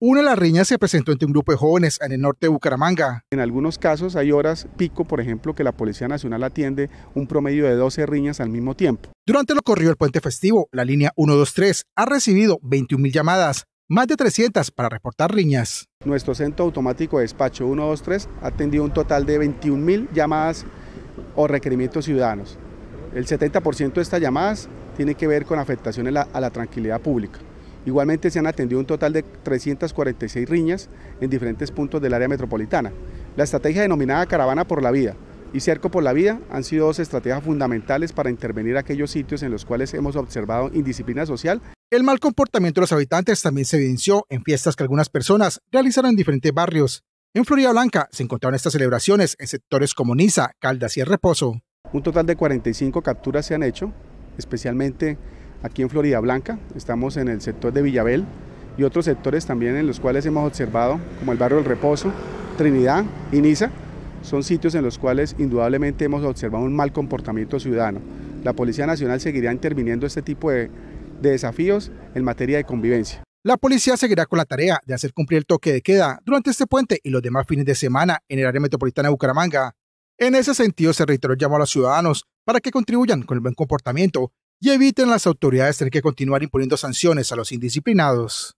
Una de las riñas se presentó ante un grupo de jóvenes en el norte de Bucaramanga. En algunos casos hay horas pico, por ejemplo, que la Policía Nacional atiende un promedio de 12 riñas al mismo tiempo. Durante lo corrido el puente festivo, la línea 123 ha recibido 21.000 llamadas, más de 300 para reportar riñas. Nuestro centro automático de despacho 123 ha atendido un total de 21.000 llamadas o requerimientos ciudadanos. El 70% de estas llamadas tiene que ver con afectaciones a la tranquilidad pública. Igualmente se han atendido un total de 346 riñas en diferentes puntos del área metropolitana. La estrategia denominada Caravana por la Vida y Cerco por la Vida han sido dos estrategias fundamentales para intervenir aquellos sitios en los cuales hemos observado indisciplina social. El mal comportamiento de los habitantes también se evidenció en fiestas que algunas personas realizaron en diferentes barrios. En Florida Blanca se encontraron estas celebraciones en sectores como Niza, Caldas y El Reposo. Un total de 45 capturas se han hecho, especialmente aquí en Florida Blanca, estamos en el sector de Villabel y otros sectores también en los cuales hemos observado, como el barrio del Reposo, Trinidad y Niza, son sitios en los cuales indudablemente hemos observado un mal comportamiento ciudadano. La Policía Nacional seguirá interviniendo este tipo de, de desafíos en materia de convivencia. La policía seguirá con la tarea de hacer cumplir el toque de queda durante este puente y los demás fines de semana en el área metropolitana de Bucaramanga. En ese sentido, se reiteró el llamado a los ciudadanos para que contribuyan con el buen comportamiento y eviten las autoridades tener que continuar imponiendo sanciones a los indisciplinados.